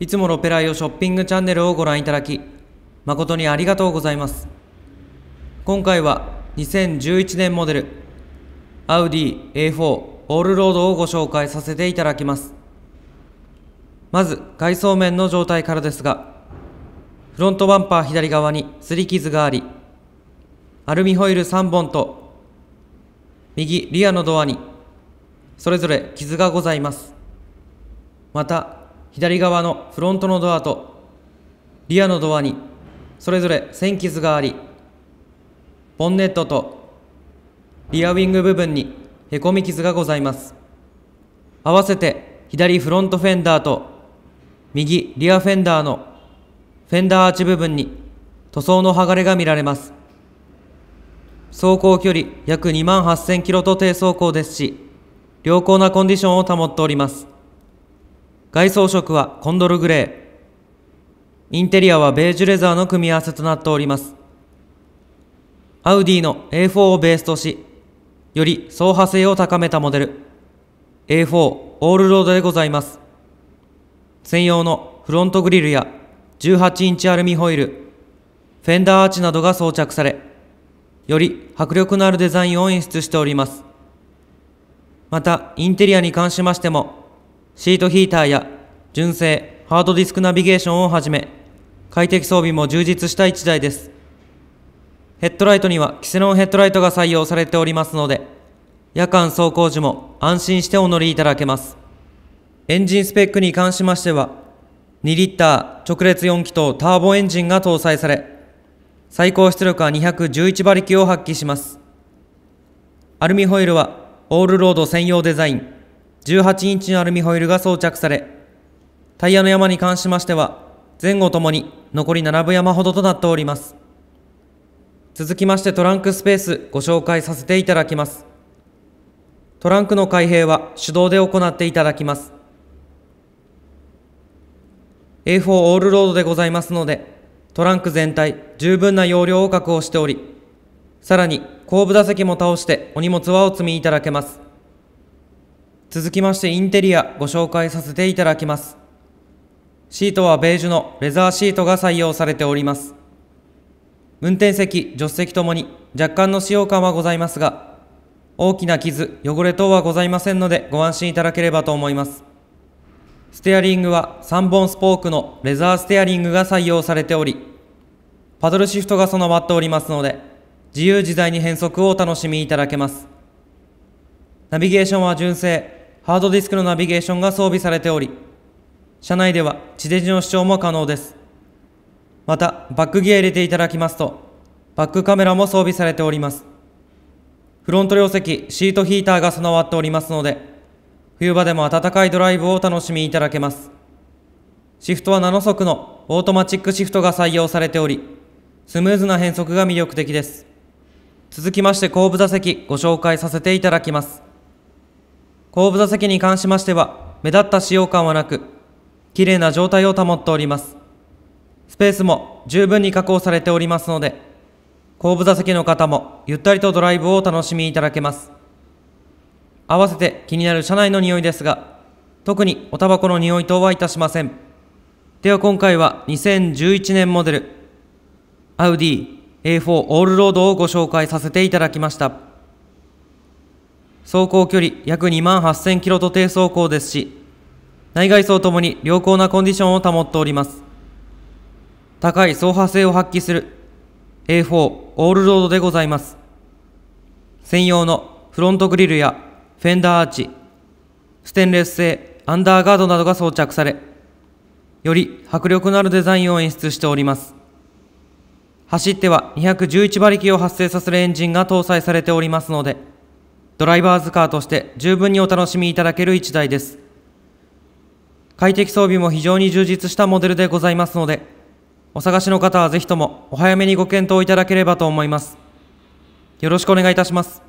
いつもロペライオショッピングチャンネルをご覧いただき、誠にありがとうございます。今回は2011年モデル、アウディ A4 オールロードをご紹介させていただきます。まず、外装面の状態からですが、フロントバンパー左側に擦り傷があり、アルミホイル3本と、右リアのドアに、それぞれ傷がございます。また、左側のフロントのドアとリアのドアにそれぞれ線傷がありボンネットとリアウィング部分にへこみ傷がございます合わせて左フロントフェンダーと右リアフェンダーのフェンダーアーチ部分に塗装の剥がれが見られます走行距離約2万8000キロと低走行ですし良好なコンディションを保っております外装色はコンドルグレー。インテリアはベージュレザーの組み合わせとなっております。アウディの A4 をベースとし、より走破性を高めたモデル、A4 オールロードでございます。専用のフロントグリルや18インチアルミホイル、フェンダーアーチなどが装着され、より迫力のあるデザインを演出しております。また、インテリアに関しましても、シートヒーターや純正ハードディスクナビゲーションをはじめ快適装備も充実した1台ですヘッドライトにはキセノンヘッドライトが採用されておりますので夜間走行時も安心してお乗りいただけますエンジンスペックに関しましては2リッター直列4気筒ターボエンジンが搭載され最高出力は211馬力を発揮しますアルミホイルはオールロード専用デザイン18インチのアルミホイルが装着され、タイヤの山に関しましては、前後ともに残り7分山ほどとなっております。続きましてトランクスペースご紹介させていただきます。トランクの開閉は手動で行っていただきます。A4 オールロードでございますので、トランク全体十分な容量を確保しており、さらに後部座席も倒してお荷物はお積みいただけます。続きましてインテリアご紹介させていただきますシートはベージュのレザーシートが採用されております運転席助手席ともに若干の使用感はございますが大きな傷汚れ等はございませんのでご安心いただければと思いますステアリングは3本スポークのレザーステアリングが採用されておりパドルシフトが備わっておりますので自由自在に変速をお楽しみいただけますナビゲーションは純正ハードディスクのナビゲーションが装備されており、車内では地デジの視聴も可能です。また、バックギア入れていただきますと、バックカメラも装備されております。フロント両席、シートヒーターが備わっておりますので、冬場でも暖かいドライブをお楽しみいただけます。シフトは7速のオートマチックシフトが採用されており、スムーズな変速が魅力的です。続きまして後部座席ご紹介させていただきます。後部座席に関しましては、目立った使用感はなく、綺麗な状態を保っております。スペースも十分に確保されておりますので、後部座席の方もゆったりとドライブをお楽しみいただけます。合わせて気になる車内の匂いですが、特におタバコの匂い等はいたしません。では今回は2011年モデル、アウディ A4 オールロードをご紹介させていただきました。走行距離約2万8000キロと低走行ですし、内外走ともに良好なコンディションを保っております。高い走破性を発揮する A4 オールロードでございます。専用のフロントグリルやフェンダーアーチ、ステンレス製アンダーガードなどが装着され、より迫力のあるデザインを演出しております。走っては211馬力を発生させるエンジンが搭載されておりますので、ドライバーズカーとして十分にお楽しみいただける1台です。快適装備も非常に充実したモデルでございますので、お探しの方はぜひともお早めにご検討いただければと思います。よろしくお願いいたします。